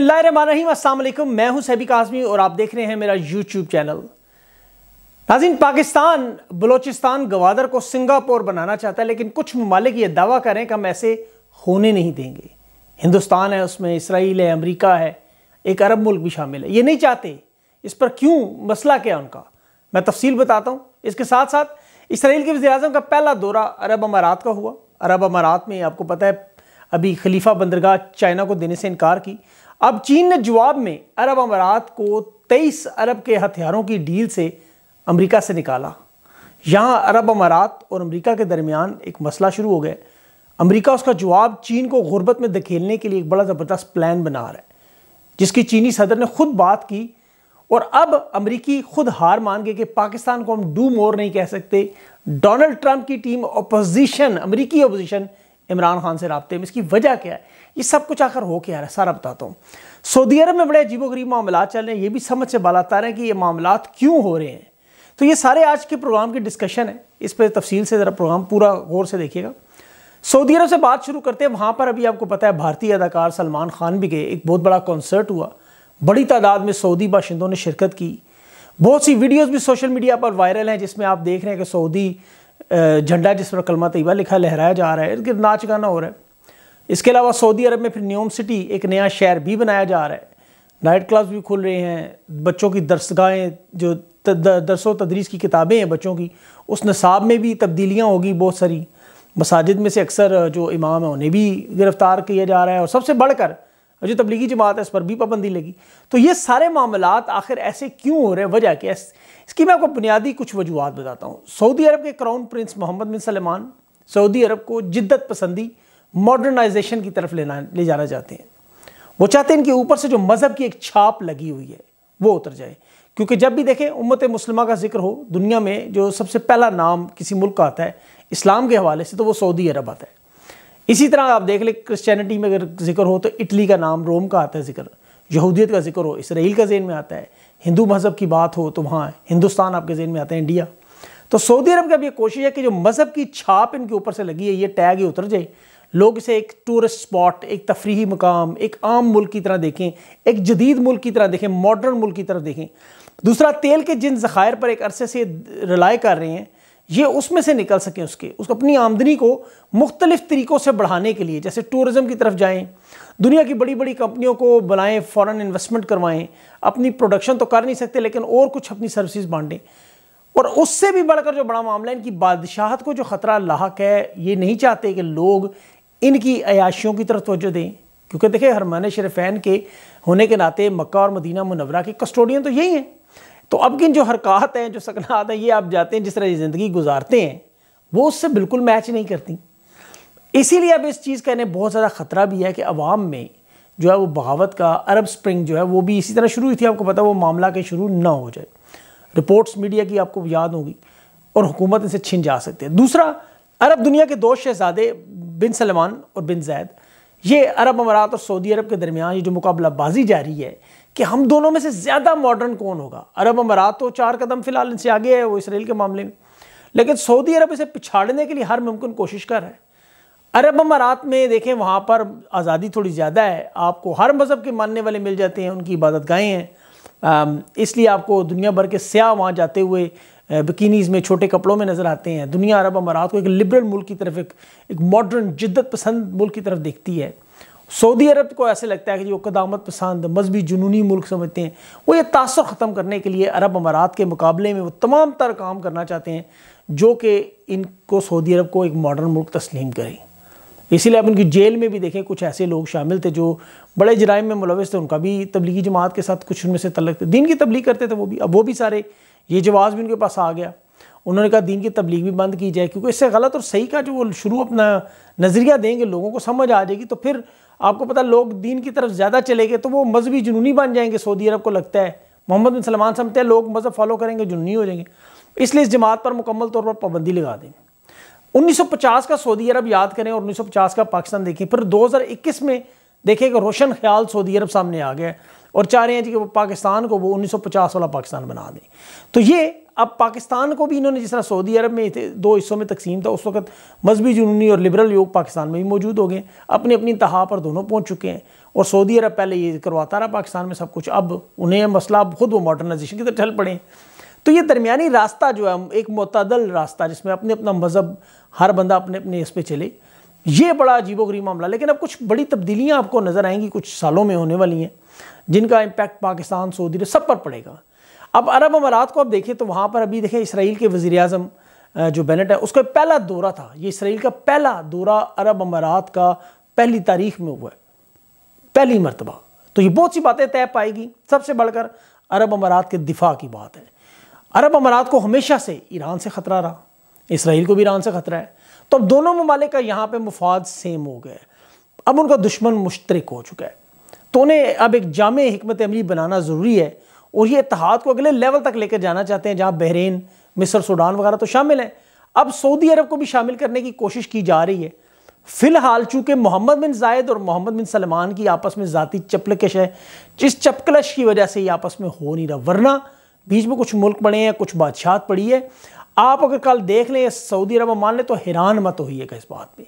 बिस्मिल्लाम मैं हूं सैबिक आज़मी और आप देख रहे हैं मेरा यूट्यूब चैनल नाजिन पाकिस्तान बलोचिस्तान गवादर को सिंगापुर बनाना चाहता है लेकिन कुछ ममालिक ये दावा करें कि हम ऐसे होने नहीं देंगे हिंदुस्तान है उसमें इसराइल है अमेरिका है एक अरब मुल्क भी शामिल है ये नहीं चाहते इस पर क्यों मसला क्या उनका मैं तफसील बताता हूँ इसके साथ साथ इसराइल के वजी का पहला दौरा अरब अमारात का हुआ अरब अमारात में आपको पता है अभी खलीफा बंदरगाह चाइना को देने से इनकार की अब चीन ने जवाब में अरब अमारात को 23 अरब के हथियारों की डील से अमेरिका से निकाला यहाँ अरब अमारात और अमेरिका के दरमियान एक मसला शुरू हो गया अमेरिका उसका जवाब चीन को गुर्बत में धकेलने के लिए एक बड़ा ज़बरदस्त प्लान बना रहा है जिसकी चीनी सदर ने खुद बात की और अब अमरीकी खुद हार मान गए कि पाकिस्तान को हम डू मोर नहीं कह सकते डोनाल्ड ट्रंप की टीम अपोजिशन अमरीकी अपोजिशन इमरान खान से रबते में इसकी वजह क्या है ये सब कुछ आखिर हो क्या रहा है सारा बताता हूँ सऊदी अरब में बड़े अजीबो गरीब मामला चल रहे हैं ये भी समझ से बालातार हैं कि ये मामला क्यों हो रहे हैं तो ये सारे आज के प्रोग्राम की डिस्कशन है इस पर तफसील से ज़रा प्रोग्राम पूरा गौर से देखिएगा सऊदी अरब से बात शुरू करते हैं वहाँ पर अभी आपको पता है भारतीय अदाकार सलमान खान भी गए एक बहुत बड़ा कॉन्सर्ट हुआ बड़ी तादाद में सऊदी बाशिंदों ने शिरकत की बहुत सी वीडियोज भी सोशल मीडिया पर वायरल हैं जिसमें आप देख रहे हैं कि सऊदी झंडा जिस पर कलमा तयबा लिखा लहराया जा रहा है नाच गाना हो रहा है इसके अलावा सऊदी अरब में फिर न्योम सिटी एक नया शहर भी बनाया जा रहा है नाइट क्लब्स भी खुल रहे हैं बच्चों की दरसगाहें जो दरसो तदरीस की किताबें हैं बच्चों की उस नसाब में भी तब्दीलियाँ होगी बहुत सारी मसाजिद में से अक्सर जो इमाम हैं उन्हें भी गिरफ़्तार किया जा रहा है और सबसे बढ़कर जो तबलीगी जमात है इस पर भी पाबंदी लगी तो ये सारे मामला आखिर ऐसे क्यों हो रहे हैं वजह क्या इसकी मैं आपको बुनियादी कुछ वजूहत बताता हूँ सऊदी अरब के crown prince Mohammed bin Salman Saudi Arab को जिद्दत पसंदी मॉडर्नाइजेशन की तरफ लेना ले जाना चाहते हैं वो चाहते हैं इनके ऊपर से जो मज़हब की एक छाप लगी हुई है वो उतर जाए क्योंकि जब भी देखें उम्मत मुस्लिमा का जिक्र हो दुनिया में जो सबसे पहला नाम किसी मुल्क का आता है इस्लाम के हवाले से तो वो सऊदी अरब आता है इसी तरह आप देख लें क्रिश्चियनिटी में अगर जिक्र हो तो इटली का नाम रोम का आता है जिक्र यहूदियत का जिक्र हो इसराइल का जेन में आता है हिंदू मज़हब की बात हो तो वहाँ हिंदुस्तान आपके जेन में आता है इंडिया तो सऊदी अरब की अब ये कोशिश है कि जो मज़हब की छाप इनके ऊपर से लगी है ये टैग ही उतर जाए लोग इसे एक टूरिस्ट स्पॉट एक तफरी मकाम एक आम मुल्क की तरह देखें एक जदीद मुल्क की तरह देखें मॉडर्न मुल्क की तरफ देखें दूसरा तेल के जिन ज़खायर पर एक अरसे से रिलाय कर रहे हैं ये उसमें से निकल सकें उसके उसको अपनी आमदनी को मुख्तलिफ तरीक़ों से बढ़ाने के लिए जैसे टूरिज़म की तरफ जाएँ दुनिया की बड़ी बड़ी कंपनियों को बुलाएँ फ़ॉरन इन्वेस्टमेंट करवाएँ अपनी प्रोडक्शन तो कर नहीं सकते लेकिन और कुछ अपनी सर्विस बांटें और उससे भी बढ़कर जो बड़ा मामला है इनकी बादशाहत को जो ख़तरा लाक है ये नहीं चाहते कि लोग इनकी अयाशियों की तरफ तोजह दें क्योंकि देखिए हरमान शरफैन के होने के नाते मक्का और मदीना मुनवरा के कस्टोडियन तो यही हैं तो अब किन जो हरकत हैं जो सकनात हैं ये आप जाते हैं जिस तरह ज़िंदगी गुजारते हैं वो उससे बिल्कुल मैच नहीं करती इसीलिए अब इस चीज़ का इन्हें बहुत ज़्यादा ख़तरा भी है कि अवाम में जो है वो बहावत का अरब स्प्रिंग जो है वो भी इसी तरह शुरू हुई थी आपको पता वो मामला के शुरू ना हो जाए रिपोर्ट्स मीडिया की आपको याद होगी और हुकूमत इनसे छिन जा सकती है दूसरा अरब दुनिया के दो शहजादे बिन सलमान और बिन जैद ये अरब अमारात और सऊदी अरब के दरमियान ये जो मुकाबला बाजी जारी है कि हम दोनों में से ज़्यादा मॉडर्न कौन होगा अरब अमारात तो चार कदम फिलहाल इनसे आगे है वो इसराइल के मामले में लेकिन सऊदी अरब इसे पिछाड़ने के लिए हर मुमकिन कोशिश कर रहा है अरब अमारात में देखें वहाँ पर आज़ादी थोड़ी ज़्यादा है आपको हर मज़हब के मानने वाले मिल जाते हैं उनकी इबादत गाहें हैं इसलिए आपको दुनिया भर के स्याह वहाँ जाते हुए बिकीनीज़ में छोटे कपड़ों में नज़र आते हैं दुनिया अरब अमारात को एक लिबरल मुल्क की तरफ एक एक मॉडर्न जिद्दत पसंद मुल्क की तरफ देखती है सऊदी अरब को ऐसे लगता है कि जो कदामत पसंद मजहबी जुनूनी मुल्क समझते हैं वो ये तासर ख़त्म करने के लिए अरब अमारात के मुकाबले में वो तमाम तर काम करना चाहते हैं जो कि इनको सऊदी अरब को एक मॉडर्न मुल्क तस्लीम करें इसीलिए आप उनकी जेल में भी देखें कुछ ऐसे लोग शामिल थे जो बड़े जराइम में मुलविस थे उनका भी तबलीगी जमात के साथ कुछ उनमें से तलक थे दिन की तबलीग करते थे वो भी अब वो भी सारे ये जवाब भी उनके पास आ गया उन्होंने कहा दीन की तबलीग भी बंद की जाए क्योंकि इससे गलत और सही का जो वो शुरू अपना नज़रिया देंगे लोगों को समझ आ जाएगी तो फिर आपको पता लोग दीन की तरफ ज़्यादा चले गए तो वो मजहबी जुनूनी बन जाएंगे सऊदी अरब को लगता है मोहम्मद बिन सलमान समझते हैं लोग मज़हब फॉलो करेंगे जुनूनी हो जाएंगे इसलिए इस जमात पर मुकम्मल तौर पर पाबंदी लगा दें 1950 का सऊदी अरब याद करें और 1950 का पाकिस्तान देखें फिर 2021 में देखें कि रोशन ख्याल सऊदी अरब सामने आ गया और चाह रहे हैं जी कि वो पाकिस्तान को वो 1950 वाला पाकिस्तान बना दें तो ये अब पाकिस्तान को भी इन्होंने जिस तरह सऊदी अरब में थे दो हिस्सों में तकसीम था उस वक्त मजहबी जुनूनी और लिबरल योग पाकिस्तान में भी मौजूद हो गए अपनी अपनी तहा पर दोनों पहुँच चुके हैं और सऊदी अरब पहले ये करवाता रहा पाकिस्तान में सब कुछ अब उन्हें मसला अब खुद वो मॉडर्नाइजेशन की तरफ चल पड़े तो ये दरमियानी रास्ता जो है एक मतदल रास्ता जिसमें अपने अपना मज़हब हर बंदा अपने अपने इस पर चले ये बड़ा अजीबो गरीब मामला लेकिन अब कुछ बड़ी तब्दीलियाँ आपको नज़र आएंगी कुछ सालों में होने वाली हैं जिनका इम्पैक्ट पाकिस्तान सऊदी सब पर पड़ेगा अब अरब अमारात को आप देखें तो वहाँ पर अभी देखें इसराइल के वज़ी अजम जो बेनेट है उसका पहला दौरा था ये इसराइल का पहला दौरा अरब अमारात का पहली तारीख में हुआ है पहली मरतबा तो ये बहुत सी बातें तय पाएगी सबसे बढ़कर अरब अमारात के दिफा की बात है अरब अमारात को हमेशा से ईरान से ख़तरा रहा इसराइल को भी ईरान से ख़तरा है तो अब दोनों ममालिक का यहाँ पर मुफाद सेम हो गया अब उनका दुश्मन मुश्तरक हो चुका है तो उन्हें अब एक जाम हमत अमली बनाना ज़रूरी है और ये इतिहाद को अगले लेवल तक लेकर जाना चाहते हैं जहाँ बहरीन मिस्र सूडान वगैरह तो शामिल हैं अब सऊदी अरब को भी शामिल करने की कोशिश की जा रही है फ़िलहाल चूँकि मोहम्मद बिन जायद और मोहम्मद बिन सलमान की आपस में ज़ाती चपलकश है जिस चपकलश की वजह से ये आपस में हो नहीं रहा वरना बीच में कुछ मुल्क पड़े हैं कुछ बादशाह पड़ी है आप अगर कल देख लें सऊदी अरब मान लें तो हैरान मत होइएगा इस बात पर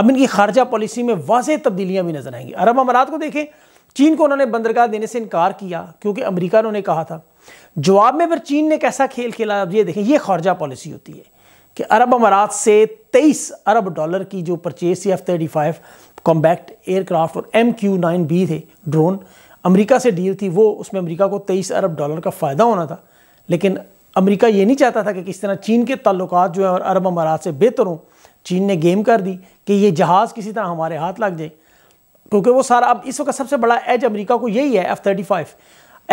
अब इनकी खारजा पॉलिसी में वाज तब्दीलियाँ भी नज़र आएंगी अरब अमारात को देखें चीन को उन्होंने बंदरगाह देने से इनकार किया क्योंकि अमरीका ने कहा था जवाब में फिर चीन ने कैसा खेल खेला अब ये देखें ये खारजा पॉलिसी होती है कि अरब अमारात से 23 अरब डॉलर की जो purchase F thirty five combat aircraft और एम क्यू नाइन बी थे ड्रोन अमेरिका से डील थी वो उसमें अमेरिका को 23 अरब डॉलर का फ़ायदा होना था लेकिन अमेरिका ये नहीं चाहता था कि किस तरह चीन के ताल्लुक जो हैं और अरब अमारात से बेहतर हों चीन ने गेम कर दी कि ये जहाज़ किसी तरह हमारे हाथ लग जाए क्योंकि वो सारा अब इस वक्त सबसे बड़ा एज अमेरिका को यही है एफ थर्टी फाइव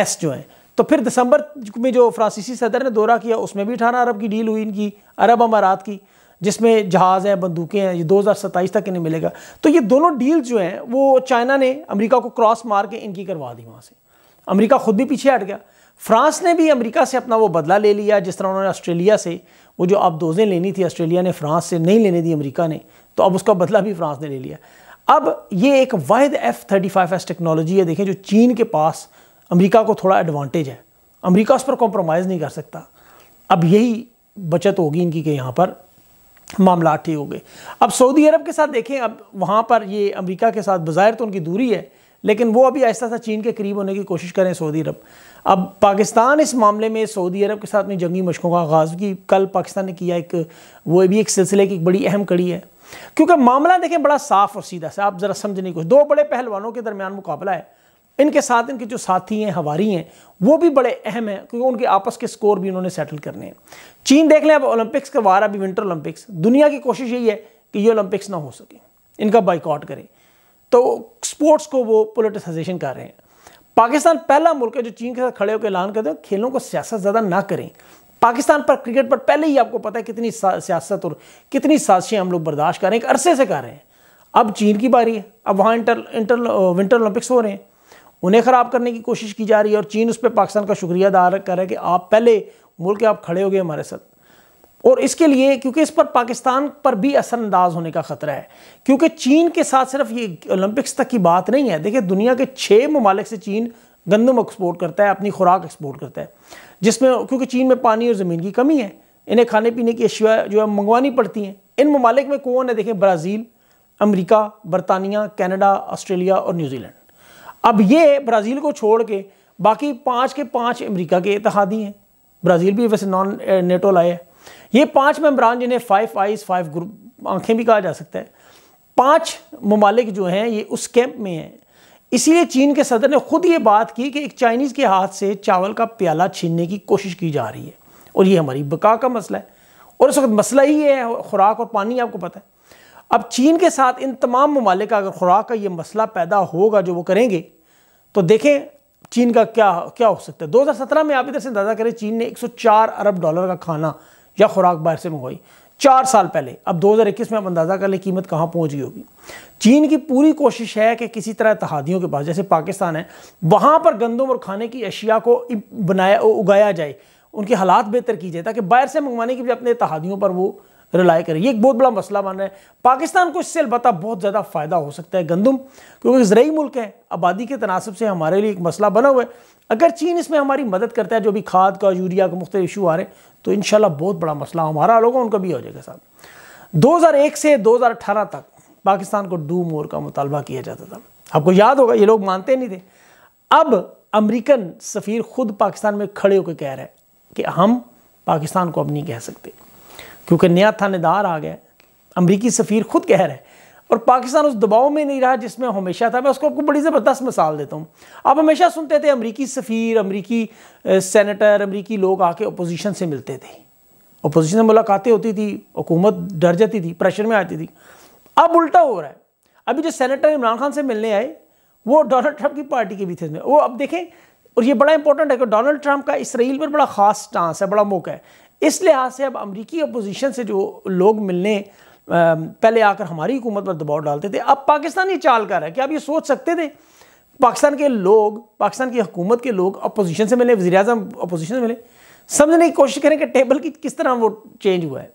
एस जो है तो फिर दिसंबर में जो फ्रांसीसी सदर ने दौरा किया उसमें भी अठारह अरब की डील हुई इनकी अरब अमारात की जिसमें जहाज़ हैं बंदूकें हैं ये दो हज़ार तक इन्हें मिलेगा तो ये दोनों डील जो हैं वो चाइना ने अमरीका को क्रॉस मार के इनकी करवा दी वहाँ से अमरीका खुद भी पीछे हट गया फ्रांस ने भी अमेरिका से अपना वो बदला ले लिया जिस तरह उन्होंने ऑस्ट्रेलिया से वो जो अब दोजें लेनी थी ऑस्ट्रेलिया ने फ्रांस से नहीं लेने दी अमेरिका ने तो अब उसका बदला भी फ्रांस ने ले लिया अब ये एक वाहद F thirty five S technology है देखें जो चीन के पास अमेरिका को थोड़ा एडवांटेज है अमेरिका उस पर कॉम्प्रोमाइज़ नहीं कर सकता अब यही बचत होगी इनकी के यहाँ पर मामला ठीक हो गए अब सऊदी अरब के साथ देखें अब वहाँ पर ये अमेरिका के साथ बाहर तो उनकी दूरी है लेकिन वो अभी ऐसा सा चीन के करीब होने की कोशिश करें सऊदी अरब अब पाकिस्तान इस मामले में सऊदी अरब के साथ में जंगी मशकों का आगाज़ की कल पाकिस्तान ने किया एक वो भी एक सिलसिले की एक बड़ी अहम कड़ी है क्योंकि मामला देखें बड़ा साफ और सीधा सा आप ज़रा समझने कुछ दो बड़े पहलवानों के दरमियान मुकाबला है इनके साथ इनके जो साथी हैं हवारी हैं वो भी बड़े अहम हैं क्योंकि उनके आपस के स्कोर भी उन्होंने सेटल करने हैं चीन देख लें अब ओलंपिक्स का वार अभी विंटर ओलंपिक्स दुनिया की कोशिश यही है कि ये ओलंपिक्स ना हो सके इनका बाइकआउट करें तो स्पोर्ट्स को वो पोलिटिसाइजेशन कर रहे हैं पाकिस्तान पहला मुल्क है जो चीन के साथ खड़े होकर ऐलान करते हैं खेलों को सियासत ज़्यादा ना करें पाकिस्तान पर क्रिकेट पर पहले ही आपको पता है कितनी सियासत और कितनी साजिशें हम लोग बर्दाश्त कर रहे हैं एक अरसे से कर रहे हैं अब चीन की बारी है अब वहाँ इंटर इंटर विंटर ओलंपिक्स हो रहे हैं उन्हें ख़राब करने की कोशिश की जा रही है और चीन उस पर पाकिस्तान का शुक्रिया अदा कर रहा है कि आप पहले मुल्क आप खड़े हो गए हमारे साथ और इसके लिए क्योंकि इस पर पाकिस्तान पर भी असरअंदाज होने का ख़तरा है क्योंकि चीन के साथ सिर्फ ये ओलंपिक्स तक की बात नहीं है देखिए दुनिया के छः ममालिक से चीन गंदम एक्सपोर्ट करता है अपनी खुराक एक्सपोर्ट करता है जिसमें क्योंकि चीन में पानी और ज़मीन की कमी है इन्हें खाने पीने की अशिया जो है मंगवानी पड़ती हैं इन ममालिक में कौन है देखें ब्राज़ील अमरीका बरतानिया कैनेडा ऑस्ट्रेलिया और न्यूजीलैंड अब ये ब्राज़ील को छोड़ के बाकी पाँच के पाँच अमरीका के इतिहादी हैं ब्राज़ील भी वैसे नॉन नेटो लाए हैं ये पाँच मम्बरान जिन्हें फाइव आइज फाइव ग्रुप आंखें भी कहा जा सकता है पाँच ममालिक जो हैं ये उस कैंप में हैं इसीलिए चीन के सदर ने खुद ये बात की कि एक चाइनीज़ के हाथ से चावल का प्याला छीनने की कोशिश की जा रही है और ये हमारी बका का मसला है और इस वक्त मसला ही है खुराक और पानी आपको पता है अब चीन के साथ इन तमाम ममालिक का अगर खुराक का ये मसला पैदा होगा जो वो करेंगे तो देखें चीन का क्या क्या हो सकता है 2017 में आप इधर से अंदाज़ा करें चीन ने 104 अरब डॉलर का खाना या खुराक बाहर से मंगवाई चार साल पहले अब 2021 में आप अंदाज़ा कर ले कीमत कहाँ पहुँच गई होगी चीन की पूरी कोशिश है कि किसी तरह तहादियों के पास जैसे पाकिस्तान है वहाँ पर गंदम और खाने की अशिया को बनाया उगाया जाए उनके हालात बेहतर की जाए ताकि बाहर से मंगवाने की भी अपने तहादियों पर वो रिलाई करें ये एक बहुत बड़ा मसला मान रहा है पाकिस्तान को इससे अलबत् बहुत ज़्यादा फ़ायदा हो सकता है गंदम क्योंकि जरूरी मुल्क है आबादी के तनासब से हमारे लिए एक मसला बना हुआ है अगर चीन इसमें हमारी मदद करता है जो भी खाद का यूरिया का मुख्तु इशू आ रहे हैं तो इन बहुत बड़ा मसला हमारा लोगों उनका भी हो जाएगा साहब एक से अठारह तक पाकिस्तान को डू मोर का मुतालबा किया जाता था आपको याद होगा ये लोग मानते नहीं थे अब अमरीकन सफ़ीर खुद पाकिस्तान में खड़े होकर कह रहे हैं कि हम पाकिस्तान को अब नहीं कह सकते क्योंकि नया थानेदार आ गया अमरीकी सफ़ीर खुद कह रहे हैं और पाकिस्तान उस दबाव में नहीं रहा जिसमें हमेशा था मैं उसको आपको बड़ी ज़बरदस्त मिसाल देता हूँ आप हमेशा सुनते थे अमरीकी सफ़ीर अमरीकी सेनेटर अमरीकी लोग आके अपोजिशन से मिलते थे अपोजिशन से मुलाकातें होती थी हुकूमत डर जाती थी प्रेशर में आती थी अब उल्टा हो रहा है अभी जो सेनेटर इमरान खान से मिलने आए वो डोनाल्ड ट्रंप की पार्टी के भी थे वो अब देखें और ये बड़ा इंपॉर्टेंट है कि डोनाल्ड ट्रंप का इसराइल पर बड़ा खास स्टांस है बड़ा मौका है इस लिहाज से अब अमरीकी अपोजिशन से जो लोग मिलने पहले आकर हमारी हुकूमत पर दबाव डालते थे अब पाकिस्तानी चाल कर रहा है कि आप ये सोच सकते थे पाकिस्तान के लोग पाकिस्तान की हुकूमत के लोग अपोजिशन से मिले वजी अजम अपोजिशन से मिले समझने की कोशिश करें कि टेबल की किस तरह वो चेंज हुआ है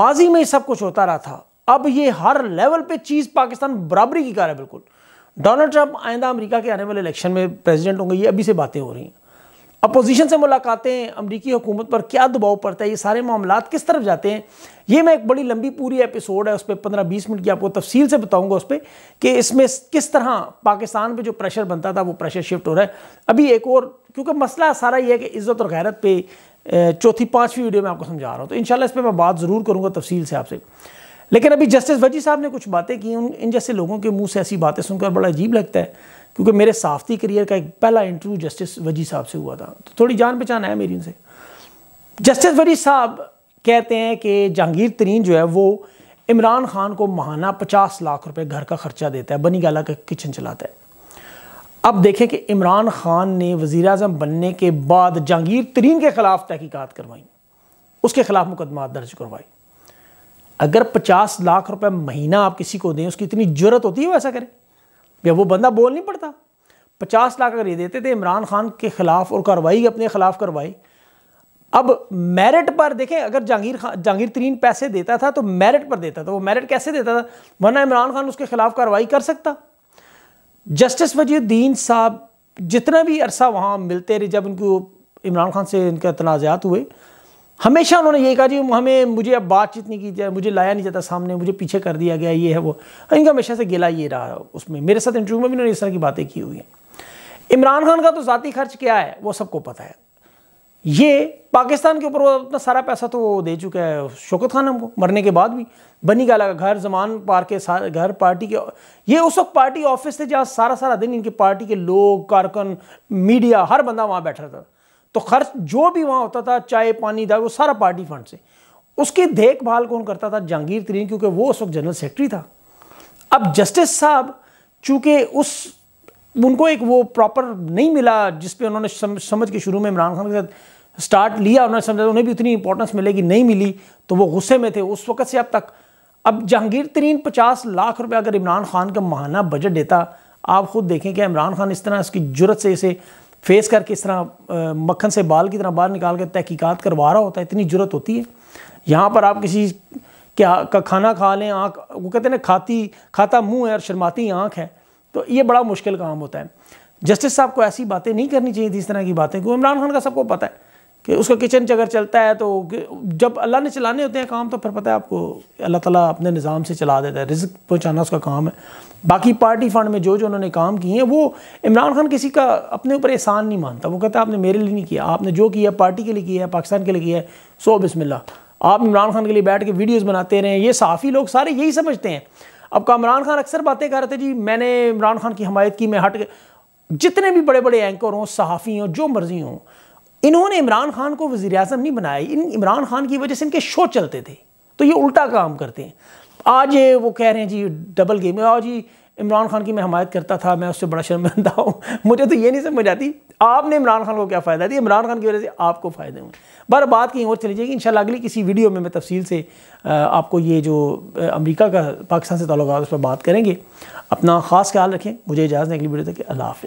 माजी में सब कुछ होता रहा था अब ये हर लेवल पे चीज़ पाकिस्तान बराबरी की कर रहा है बिल्कुल डोनाल्ड ट्रंप आइंदा अमेरिका के आने वाले इलेक्शन में प्रेसिडेंट होंगे ये अभी से बातें हो रही हैं अपोजिशन से मुलाकातें अमरीकी हुकूमत पर क्या दबाव पड़ता है ये सारे मामला किस तरफ जाते हैं ये मैं एक बड़ी लंबी पूरी एपिसोड है उस पर पंद्रह बीस मिनट की आपको तफसील से बताऊंगा उस पर कि इसमें किस तरह पाकिस्तान पे जो प्रेशर बनता था वो प्रेशर शिफ्ट हो रहा है अभी एक और क्योंकि मसला सारा ये है कि इज़्ज़त और गैरत पे चौथी पाँचवीं वीडियो में आपको समझा रहा हूँ तो इन इस पर मैं बात ज़रूर करूँगा तफसील से आपसे लेकिन अभी जस्टिस वजी साहब ने कुछ बातें की उन इन जैसे लोगों के मुंह से ऐसी बातें सुनकर बड़ा अजीब लगता है क्योंकि मेरे साफ्ती करियर का एक पहला इंटरव्यू जस्टिस वजी साहब से हुआ था तो थोड़ी जान पहचान है मेरी उनसे जस्टिस वजी साहब कहते हैं कि जहांगीर तरीन जो है वो इमरान खान को महाना पचास लाख रुपए घर का खर्चा देता है बनी गाला का किचन चलाता है अब देखें कि इमरान खान ने वज़ी अजम बनने के बाद जहांगीर तरीन के ख़िलाफ़ तहकीकत करवाई उसके ख़िलाफ़ मुकदमा दर्ज करवाई अगर पचास लाख रुपए महीना आप किसी को दें उसकी इतनी जरूरत होती है वो ऐसा करें या वो बंदा बोल नहीं पड़ता पचास लाख अगर ये देते थे इमरान खान के खिलाफ और कार्रवाई अपने खिलाफ करवाई अब मेरिट पर देखें अगर जहांगीर खान जहांगीर तरीन पैसे देता था तो मेरिट पर देता था वो मेरिट कैसे देता था वरना इमरान खान उसके खिलाफ कार्रवाई कर सकता जस्टिस वजीउद्दीन साहब जितना भी अरसा वहाँ मिलते रहे जब उनको इमरान खान से इनका तनाज़ात हुए हमेशा उन्होंने यही कहा जी हमें मुझे अब बातचीत नहीं की जाए मुझे लाया नहीं जाता सामने मुझे पीछे कर दिया गया ये है वो इनका हमेशा से गिला ये रहा उसमें मेरे साथ इंटरव्यू में भी उन्होंने इस तरह की बातें की हुई हैं इमरान खान का तो ज़ाती खर्च क्या है वो सबको पता है ये पाकिस्तान के ऊपर वो अपना सारा पैसा तो दे चुका है शौकत खान हमको मरने के बाद भी बनी गाला का घर जमान पार के घर पार्टी के ये उस वक्त पार्टी ऑफिस थे जहाँ सारा सारा दिन इनके पार्टी के लोग कारकन मीडिया हर बंदा वहाँ बैठा था तो खर्च जो भी वहाँ होता था चाय पानी दाल वो सारा पार्टी फंड से उसकी देखभाल कौन करता था जहांगीर तरीन क्योंकि वो उस वक्त जनरल सेक्रेटरी था अब जस्टिस साहब चूँकि उस उनको एक वो प्रॉपर नहीं मिला जिसपे उन्होंने समझ के शुरू में इमरान खान के साथ स्टार्ट लिया उन्होंने समझा उन्हें भी उतनी इंपॉर्टेंस मिलेगी नहीं मिली तो वो गुस्से में थे उस वक्त से अब तक अब जहांगीर तरीन पचास लाख रुपए अगर इमरान खान का महाना बजट देता आप खुद देखें कि इमरान खान इस तरह इसकी जरूरत से इसे फेस करके इस तरह मक्खन से बाल की तरह बाहर निकाल के तहकीकात करवा रहा होता है इतनी जरूरत होती है यहाँ पर आप किसी क्या का खाना खा लें आँख वो कहते हैं ना खाती खाता मुंह है और शर्माती आँख है तो ये बड़ा मुश्किल काम होता है जस्टिस साहब को ऐसी बातें नहीं करनी चाहिए थी इस तरह की बातें क्योंकि इमरान खान का सबको पता है कि उसका किचन अगर चलता है तो जब अल्लाह ने चलाने होते हैं काम तो फिर पता है आपको अल्लाह ताला अपने निज़ाम से चला देता है रिज्क पहुँचाना उसका काम है बाकी पार्टी फंड में जो जो उन्होंने काम किए हैं वो इमरान खान किसी का अपने ऊपर एहसान नहीं मानता वो कहता है आपने मेरे लिए नहीं किया आपने जो किया पार्टी के लिए किया है पाकिस्तान के लिए किया है सो बिस्मिल्ला आप इमरान खान के लिए बैठ के वीडियोज़ बनाते रहे ये साफ़ी लोग सारे यही समझते हैं अब कामरान खान अक्सर बातें कर रहे थे जी मैंने इमरान खान की हमायत की मैं हट जितने भी बड़े बड़े एंकर हों सहाफ़ी हों जो मर्ज़ी हों इन्होंने इमरान खान को वज़ी अजम नहीं बनाया इन इमरान खान की वजह से इनके शो चलते थे तो ये उल्टा काम करते हैं आज ये वो कह रहे हैं जी डबल गेम है आज जी इमरान खान की मैं हमायत करता था मैं उससे बड़ा शर्मिंदा हूँ मुझे तो ये नहीं समझ आती आपने इमरान खान को क्या फ़ायदा दिया इमरान खान की वजह से आपको फ़ायदे हुए बार बात कहीं और चली जाएगी इन अगली किसी वीडियो में मैं तफसील से आपको ये जो अमेरिका का पाकिस्तान से ताल्लुक उस पर बात करेंगे अपना ख़ास ख्याल रखें मुझे इजाज़त अगली वीडियो तक अल्लाह हाफ़